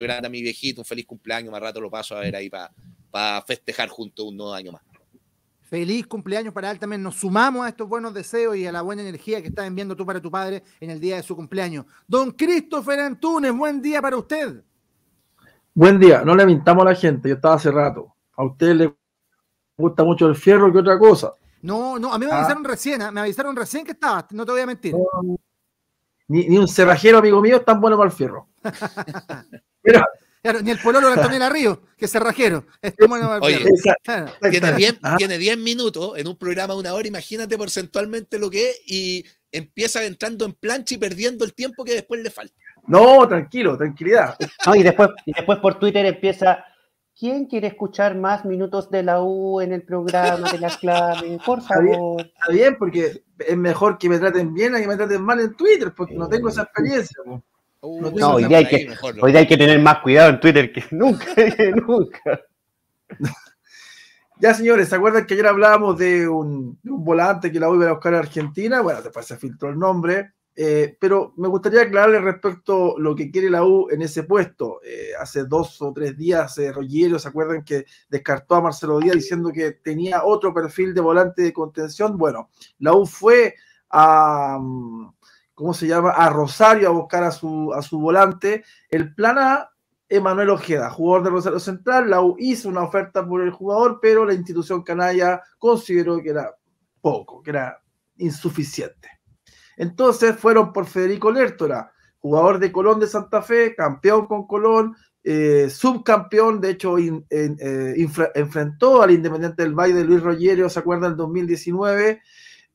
grande a mi viejito, un feliz cumpleaños, más rato lo paso a ver ahí para festejar juntos un nuevo año más. Feliz cumpleaños para él también. Nos sumamos a estos buenos deseos y a la buena energía que estás enviando tú para tu padre en el día de su cumpleaños. Don Christopher Antunes, buen día para usted. Buen día, no le mintamos a la gente, yo estaba hace rato. A usted le gusta mucho el fierro que otra cosa. No, no, a mí me ah. avisaron recién, ¿ah? me avisaron recién que estaba no te voy a mentir. ni, ni, un cerrajero amigo mío es tan bueno para el fierro. Claro, ni el pololo de la Río, que es cerrajero. Oye, tiene 10 ah. minutos en un programa de una hora, imagínate porcentualmente lo que es, y empieza entrando en plancha y perdiendo el tiempo que después le falta. No, tranquilo, tranquilidad. y después, y después por Twitter empieza. ¿Quién quiere escuchar más minutos de la U en el programa de las claves? Por favor. Está bien, porque es mejor que me traten bien a que me traten mal en Twitter, porque no tengo esa experiencia. Uh, no, hoy, hay que, tener más cuidado en Twitter que nunca, nunca. Ya, señores, ¿se acuerdan que ayer hablábamos de un, volante que la U iba a buscar a Argentina? Bueno, después se filtró el nombre, eh, pero me gustaría aclararle respecto a lo que quiere la U en ese puesto. Eh, hace dos o tres días, eh, Rogiero, ¿se acuerdan que descartó a Marcelo Díaz diciendo que tenía otro perfil de volante de contención? Bueno, la U fue a. Mm, ¿cómo se llama? A Rosario a buscar a su, a su volante. El plan A, Emanuel Ojeda, jugador de Rosario Central. La hizo una oferta por el jugador, pero la institución canalla consideró que era poco, que era insuficiente. Entonces fueron por Federico Lertora, jugador de Colón de Santa Fe, campeón con Colón, eh, subcampeón, de hecho eh, enfrentó al Independiente del Valle de Luis Rogerio, ¿se acuerda, En 2019.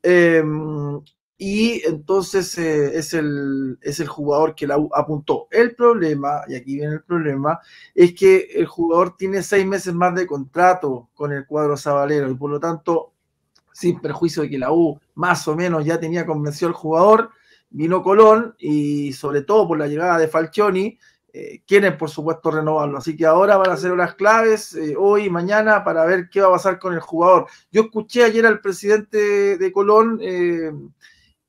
Eh, em, y entonces eh, es, el, es el jugador que la U apuntó. El problema, y aquí viene el problema, es que el jugador tiene seis meses más de contrato con el cuadro sabalero y por lo tanto, sin perjuicio de que la U más o menos ya tenía convencido al jugador, vino Colón y sobre todo por la llegada de Falcioni, eh, quieren por supuesto renovarlo. Así que ahora van a ser horas claves, eh, hoy y mañana, para ver qué va a pasar con el jugador. Yo escuché ayer al presidente de Colón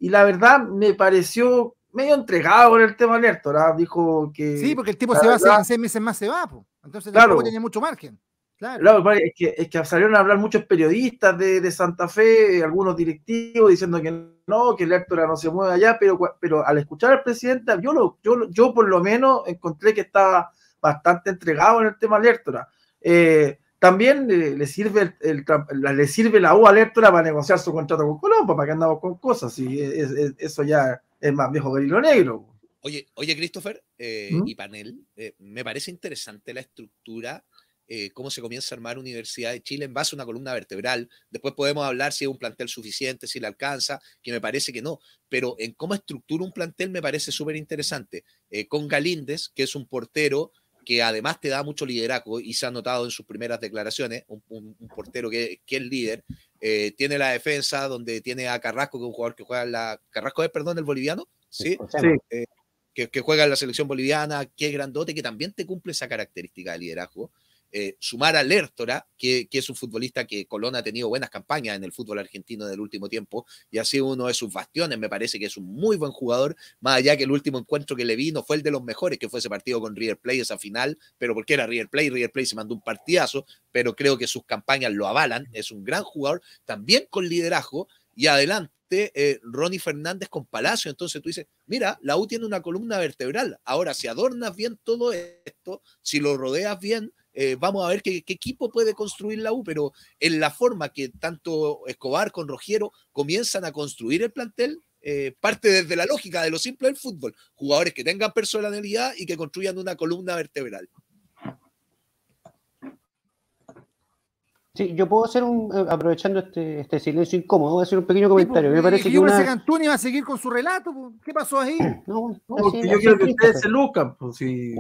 y la verdad me pareció medio entregado con el tema de ¿ah? dijo que... Sí, porque el tipo se va, verdad, seis, meses más se va, entonces claro, tiene mucho margen. Claro. Pues, es, que, salieron a hablar muchos periodistas de, Santa Fe, algunos directivos, diciendo que no, que Héctora no se mueve allá, pero, pero al escuchar al presidente, yo, yo, yo por lo menos encontré que estaba bastante entregado en el tema Héctor. ¿ah? Eh, también le, sirve la U Alerta para negociar su contrato con Colombo, pues, para que andamos con cosas, y e, eso ya es más viejo que el hilo negro. Oye, oye Christopher eh, ¿Mm? y panel, eh, me parece interesante la estructura, eh, cómo se comienza a armar Universidad de Chile en base a una columna vertebral. Después podemos hablar si es un plantel suficiente, si le alcanza, que me parece que no, pero en cómo estructura un plantel me parece súper interesante. con Galíndez, que es un portero que además te da mucho liderazgo y se ha notado en sus primeras declaraciones, un, portero que, que, es líder, eh, tiene la defensa donde tiene a Carrasco, que es un jugador que juega en la... Carrasco es, perdón, el boliviano, ¿sí? Eh, que, que, juega en la selección boliviana, que es grandote, que también te cumple esa característica de liderazgo. Eh, sumar a que, es un futbolista que Colón ha tenido buenas campañas en el fútbol argentino del último tiempo y ha sido uno de sus bastiones. Me parece que es un muy buen jugador, más allá que el último encuentro que le vi no fue el de los mejores, que fue ese partido con River Play, esa final, pero porque era River Play, River Play se mandó un partidazo, pero creo que sus campañas lo avalan. Es un gran jugador, también con liderazgo y adelante. Eh, Ronnie Fernández con Palacio. Entonces tú dices, mira, la U tiene una columna vertebral. Ahora, si adornas bien todo esto, si lo rodeas bien, eh, vamos a ver qué, equipo puede construir la U, pero en la forma que tanto Escobar con Rogiero comienzan a construir el plantel, eh, parte desde la lógica de lo simple del fútbol, jugadores que tengan personalidad y que construyan una columna vertebral. Sí, yo puedo hacer un, eh, aprovechando este, este silencio incómodo, voy a hacer un pequeño pues, comentario. me parece que una... va a seguir con su relato, pues, ¿qué pasó ahí? No, no, yo quiero que ustedes se lucan, pues No, pues, sí,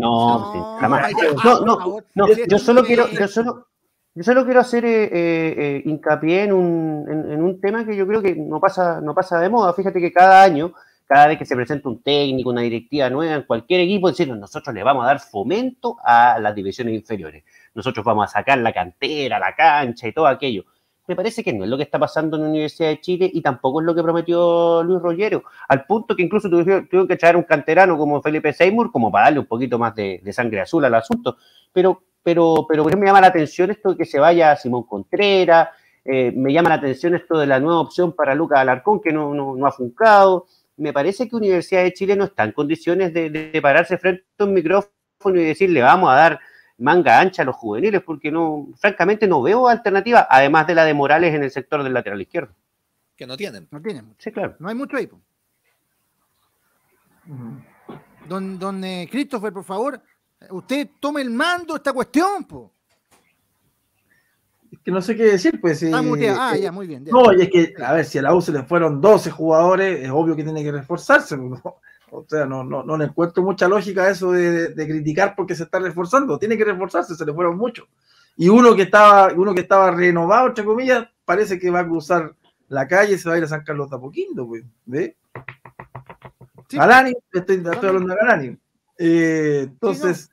jamás. No, no, no, yo solo quiero, yo solo, yo solo quiero hacer eh, eh, eh hincapié en un, en un tema que yo creo que no pasa, no pasa de moda. Fíjate que cada año cada vez que se presenta un técnico, una directiva nueva en cualquier equipo, diciendo nosotros le vamos a dar fomento a las divisiones inferiores, nosotros vamos a sacar la cantera, la cancha y todo aquello. Me parece que no es lo que está pasando en la Universidad de Chile y tampoco es lo que prometió Luis Rollero, al punto que incluso tuvieron, que traer un canterano como Felipe Seymour como para darle un poquito más de, sangre azul al asunto. Pero, pero, pero me llama la atención esto de que se vaya Simón Contreras, eh, me llama la atención esto de la nueva opción para Lucas Alarcón, que no, no, no ha funcado me parece que Universidad de Chile no está en condiciones de, pararse frente a un micrófono y decirle vamos a dar manga ancha a los juveniles, porque no, francamente no veo alternativa, además de la de Morales en el sector del lateral izquierdo. Que no tienen. No tienen. Sí, claro. No hay mucho ahí. Mm. Don, don eh, Christopher, por favor, eh, usted tome el mando de esta cuestión, po que no sé qué decir, pues. ah, eh, ah eh, ya, muy bien. No, y es que, a ver, si a la U se le fueron 12 jugadores, es obvio que tiene que reforzarse. ¿no? O sea, no, no, no, le encuentro mucha lógica a eso de, de, criticar porque se está reforzando. Tiene que reforzarse, se le fueron muchos. Y uno que estaba, uno que estaba renovado, entre comillas, parece que va a cruzar la calle y se va a ir a San Carlos de Apoquindo, pues. ¿Ve? Alani estoy, hablando de Alani eh, entonces.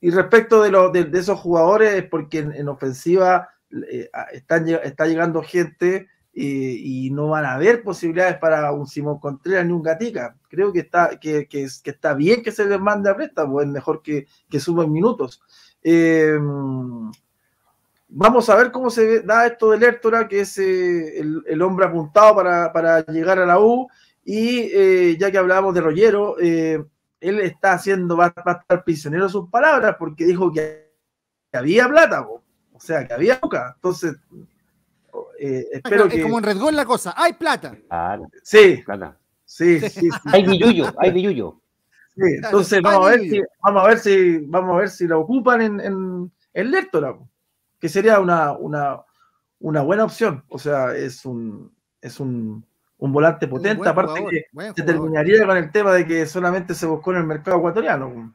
Y respecto de, de, esos jugadores, es porque en, ofensiva eh, está llegando gente eh, y, no van a haber posibilidades para un Simón Contreras ni un Gatica. Creo que está, que, está bien que se les mande a préstamo, es mejor que, que minutos. Em, vamos a ver cómo se da esto de Hértora, que es eh, el, hombre apuntado para, llegar a la U. Y ya que hablábamos de Rollero, él está haciendo, va, a estar prisionero sus palabras porque dijo que, había plata, o sea, que había boca. Entonces, eh, espero que. Es como en la cosa, hay plata. Sí. Sí, sí, Hay billuyo, hay billuyo. Sí, entonces vamos a ver si vamos a ver si la ocupan en, el en que sería una, una, una buena opción. O sea, es un es un un volante potente, aparte que terminaría con el tema de que solamente se buscó en el mercado ecuatoriano.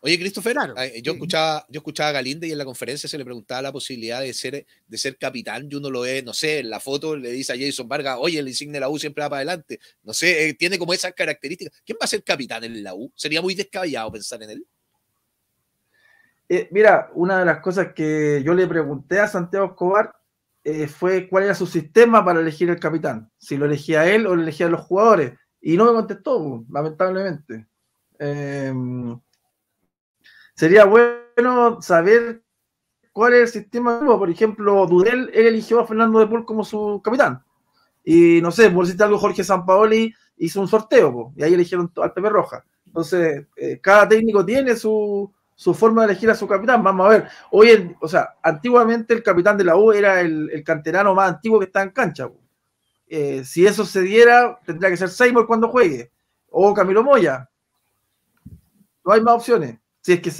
Oye, Christopher, claro. yo, escuchaba, yo escuchaba a Galinde y en la conferencia se le preguntaba la posibilidad de ser, de ser capitán y uno lo es, no sé, en la foto le dice a Jason Vargas, oye, el insigne de la U siempre va para adelante. No sé, eh, tiene como esas características. ¿Quién va a ser capitán en la U? Sería muy descabellado pensar en él. Eh, mira, una de las cosas que yo le pregunté a Santiago Escobar eh, fue cuál era su sistema para elegir el capitán, si lo elegía él o lo elegían los jugadores. Y no me contestó, lamentablemente. Em, sería bueno saber cuál es el sistema. Por ejemplo, Dudel, él eligió a Fernando de Paul como su capitán. Y no sé, por decirte algo, Jorge Sampaoli hizo un sorteo, y ahí eligieron al Pepe Roja. Entonces, eh, cada técnico tiene su, su forma de elegir a su capitán. Vamos a ver, hoy, en o sea, antiguamente el capitán de la U era el, el canterano más antiguo que está en cancha. Eh, si eso se diera, tendría que ser Seymour cuando juegue, o Camilo Moya. No hay más opciones, si es que se